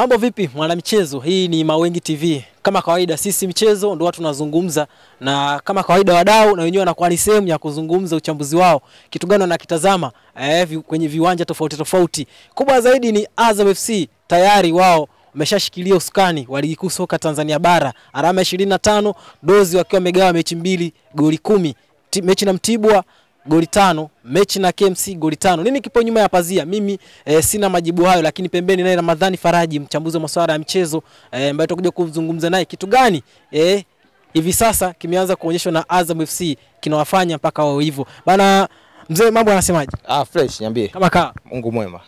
Mambo vipi mwanamichezo, hii ni Mawengi TV. Kama kawaida sisi mchezo ndio watu tunazungumza, na kama kawaida wadau na wenyewe wanakuwa ni sehemu ya kuzungumza uchambuzi wao, kitu gani wanakitazama eh, kwenye viwanja tofauti tofauti. Kubwa zaidi ni Azam FC tayari wao wameshashikilia usukani wa ligi kuu soka Tanzania bara, alama 25, dozi wakiwa wamegawa mechi mbili, goli kumi, mechi na Mtibwa goli tano mechi na KMC goli tano. Nini kipo nyuma ya pazia? Mimi e, sina majibu hayo, lakini pembeni naye Ramadhani Faraji, mchambuzi wa masuala ya mchezo eh, ambaye e, tutakuja kuzungumza naye kitu gani e, hivi sasa kimeanza kuonyeshwa na Azam FC kinawafanya mpaka wao hivyo bana. Mzee mambo anasemaje? Ah, fresh niambie. Kama ka Mungu mwema.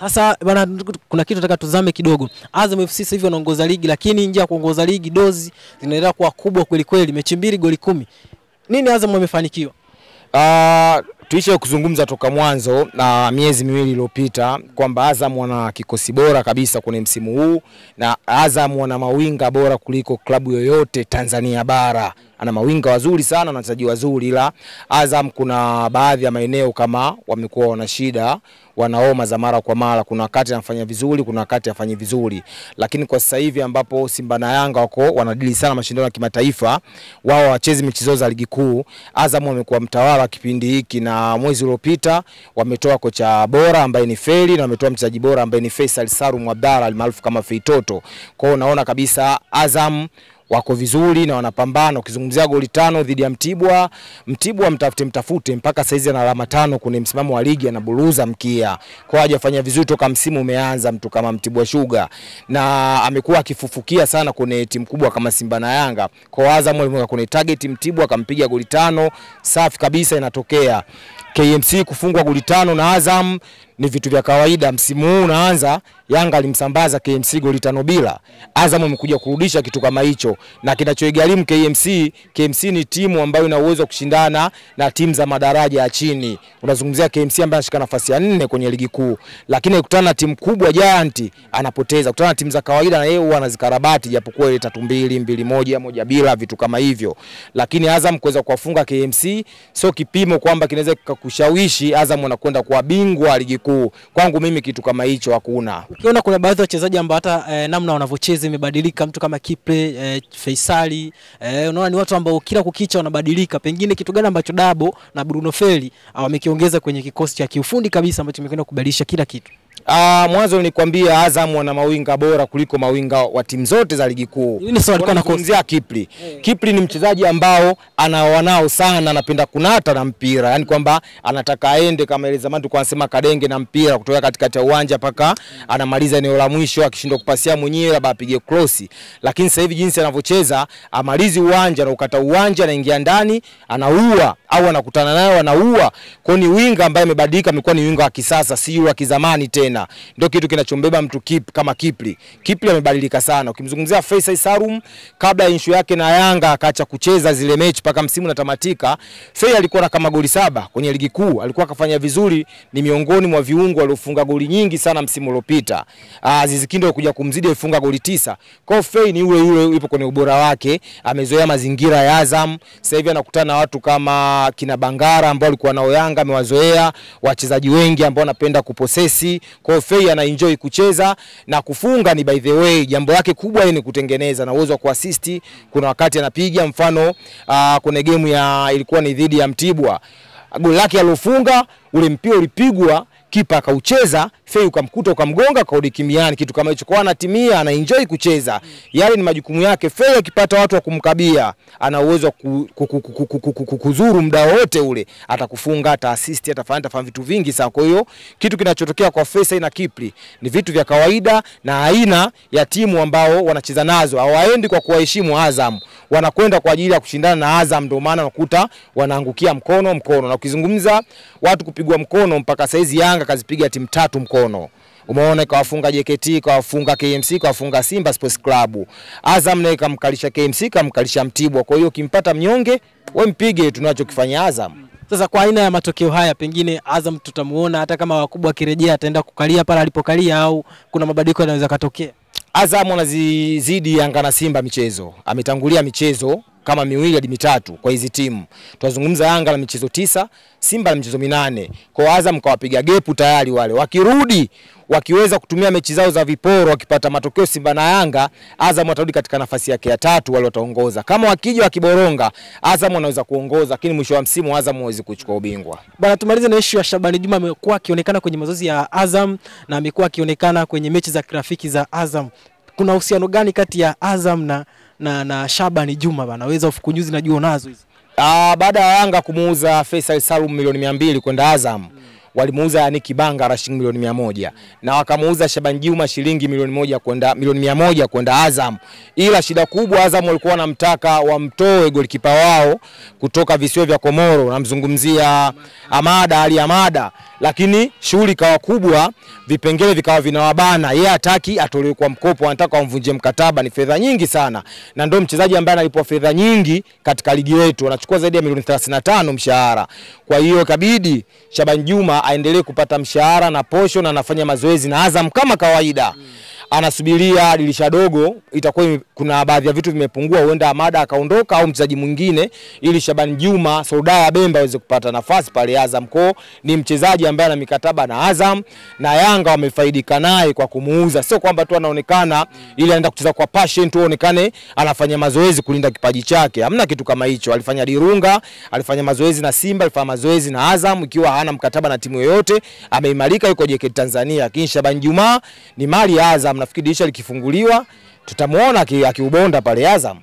Sasa bana, kuna kitu nataka tuzame kidogo. Azam FC sasa hivi wanaongoza ligi, lakini nje ya kuongoza ligi dozi zinaendelea kuwa kubwa kweli kweli, mechi mbili goli kumi. Nini Azam wamefanikiwa? Uh, ah, tuisha kuzungumza toka mwanzo na uh, miezi miwili iliyopita kwamba Azam wana kikosi bora kabisa kwenye msimu huu na Azam wana mawinga bora kuliko klabu yoyote Tanzania bara ana mawinga wazuri sana na wachezaji wazuri, ila Azam kuna baadhi ya maeneo kama wamekuwa wana shida, wanaoma za mara kwa mara. Kuna wakati anafanya vizuri, kuna wakati afanyi vizuri, lakini kwa sasa hivi ambapo Simba na Yanga wako wanadili sana mashindano ya kimataifa, wao wachezi michezo za ligi kuu, Azam wamekuwa mtawala kipindi hiki, na mwezi uliopita wametoa kocha bora ambaye ni Feli na wametoa mchezaji bora ambaye ni Faisal Salum Abdalla almaarufu kama Feitoto. Kwao hiyo unaona kabisa Azam wako vizuri na wanapambana. Ukizungumzia goli tano dhidi ya Mtibwa, Mtibwa mtafute mtafute, mpaka saizi ana alama tano kwenye msimamo wa ligi, anaburuza mkia kwa hajafanya vizuri toka msimu umeanza, mtu kama Mtibwa Sugar, na amekuwa akifufukia sana kwenye timu kubwa kama Simba na Yanga. Kwa Azam alimweka kwenye target Mtibwa, akampiga goli tano, safi kabisa, inatokea KMC kufungwa goli tano na Azam ni vitu vya kawaida. Msimu huu unaanza, Yanga alimsambaza KMC goli tano bila. Azam amekuja kurudisha kitu kama hicho, na kinachoigharimu KMC, KMC ni timu ambayo ina uwezo wa kushindana na timu za madaraja ya chini. Unazungumzia KMC ambaye anashika nafasi ya nne kwenye ligi kuu, lakini akutana na timu kubwa Giant anapoteza, kutana na timu za kawaida na yeye huwa anazikarabati, japokuwa ile tatu mbili mbili moja moja bila vitu kama hivyo, lakini Azam kuweza kuwafunga KMC sio kipimo kwamba kinaweza kushawishi Azam wanakwenda kuwa bingwa ligi kuu. Kwangu mimi kitu kama hicho hakuna. Ukiona kuna baadhi ya wachezaji ambao hata eh, namna wanavyocheza imebadilika, mtu kama Kiple eh, Faisali eh, unaona ni watu ambao kila kukicha wanabadilika. Pengine kitu gani ambacho Dabo na Bruno Feli wamekiongeza kwenye kikosi cha kiufundi kabisa ambacho kimekwenda kubadilisha kila kitu? Ah, mwanzo nilikwambia Azam wana mawinga bora kuliko mawinga wa timu zote za ligi kuu. swali Nazungumzia Kipri. Hey. Mm. Kipri ni mchezaji ambao anawanao sana, anapenda kunata na mpira, Yaani kwamba anataka aende kama ile zamani tulikuwa anasema kadenge na mpira kutoka katikati ya uwanja paka hmm. anamaliza eneo la mwisho, akishindwa kupasia mwenyewe labda apige cross. Lakini sasa hivi jinsi anavyocheza, amalizi uwanja na ukata uwanja, anaingia ndani, anaua au anakutana nayo, anaua. Kwa ni winga ambaye amebadilika, amekuwa ni winga wa kisasa, si yule wa kizamani tena tena, ndio kitu kinachombeba mtu kip, kama Kipli. Kipli amebadilika sana. Ukimzungumzia Faisal Salum kabla ya inshu yake na Yanga akaacha kucheza zile mechi paka msimu unatamatika, Faisal alikuwa na kama goli saba kwenye ligi kuu, alikuwa akafanya vizuri, ni miongoni mwa viungo waliofunga goli nyingi sana msimu uliopita. Aziz Ki kuja kumzidi alifunga goli tisa. Kwa hiyo ni yule yule, yupo kwenye ubora wake, amezoea mazingira ya Azam. Sasa hivi anakutana na watu kama kina Bangara ambao walikuwa nao Yanga, amewazoea wachezaji wengi ambao wanapenda kuposesi kwao fei Fei anaenjoy kucheza na kufunga, ni by the way jambo lake kubwa ni kutengeneza na uwezo wa kuasisti. Kuna wakati anapiga mfano uh, ah, kuna game ya ilikuwa ni dhidi ya Mtibwa, goli lake alofunga ule mpira ulipigwa kipa akaucheza, fei ukamkuta ukamgonga, akarudi kimiani, kitu kama hicho. Kwa anatimia, ana enjoy kucheza, yale ni majukumu yake. Fei akipata watu wa kumkabia, ana uwezo kuzuru muda wote ule, atakufunga, hata ataasisti, atafanya atafanya vitu vingi sana. Kwa hiyo kitu kinachotokea kwa Fei sasa na Kipri ni vitu vya kawaida na aina ya timu ambao wanacheza nazo, hawaendi kwa kuwaheshimu Azam, wanakwenda kwa ajili ya kushindana na Azam, ndio maana unakuta wanaangukia mkono mkono. Na ukizungumza watu kupigwa mkono, mpaka saizi Yanga Yanga kazipiga timu tatu mkono umeona ikawafunga JKT ikawafunga KMC ikawafunga Simba Sports Club. Azam naye kamkalisha KMC kamkalisha Mtibwa. Kwa hiyo ukimpata mnyonge we mpige, tunachokifanya Azam. Sasa kwa aina ya matokeo haya, pengine Azam tutamuona hata kama wakubwa akirejea ataenda kukalia pale alipokalia, au kuna mabadiliko yanaweza katokea. Azam anazizidi Yanga na Simba michezo, ametangulia michezo kama miwili hadi mitatu kwa hizi timu. Tunazungumza Yanga na michezo tisa, Simba na michezo minane. Kwa Azam kawapiga gepu tayari wale. Wakirudi wakiweza kutumia mechi zao za viporo wakipata matokeo Simba na Yanga, Azam watarudi katika nafasi yake ya tatu, wale wataongoza. Kama wakija wakiboronga, Azam wanaweza kuongoza, lakini mwisho wa msimu Azam hawezi kuchukua ubingwa. Bana, tumalize na issue ya Shabani Juma. Amekuwa akionekana kwenye mazoezi ya Azam na amekuwa akionekana kwenye mechi za kirafiki za Azam. Kuna uhusiano gani kati ya Azam na na, na Shabani Juma bana, weza of kunyuzi najua nazo hizi. Ah, baada ya Yanga kumuuza Faisal Salum milioni mia mbili kwenda Azam mm. walimuuza Yannick Bangala shilingi milioni mia moja mm. na wakamuuza Shabani Juma shilingi milioni moja kwenda milioni mia moja kwenda Azam, ila shida kubwa Azam walikuwa wanamtaka wamtoe golikipa wao kutoka visiwa vya Komoro, namzungumzia Amada Ali Amada lakini shughuli ikawa kubwa, vipengele vikawa vinawabana, yeye hataki atolewe kwa mkopo, anataka wamvunje mkataba. Ni fedha nyingi sana, na ndio mchezaji ambaye analipwa fedha nyingi katika ligi yetu, anachukua zaidi ya milioni 35 mshahara. Kwa hiyo kabidi Shaban Juma aendelee kupata mshahara na posho, na anafanya mazoezi na Azam kama kawaida hmm anasubiria dirisha dogo, itakuwa kuna baadhi ya vitu vimepungua, huenda Amada akaondoka au mchezaji mwingine, ili Shaban Juma ya Bemba aweze kupata nafasi pale Azam. Kwa ni mchezaji ambaye ana mikataba na Azam na Yanga wamefaidika naye kwa kumuuza, sio kwamba tu anaonekana ili anaenda kucheza kwa passion tu aonekane anafanya mazoezi kulinda kipaji chake. Hamna kitu kama hicho. Alifanya Dirunga, alifanya mazoezi na Simba, alifanya mazoezi na Azam, ikiwa hana mkataba na timu yoyote, ameimarika, yuko JKT Tanzania. Lakini Shaban Juma ni mali ya Azam. Azam. Nafikiri dirisha likifunguliwa tutamwona akiubonda pale Azam.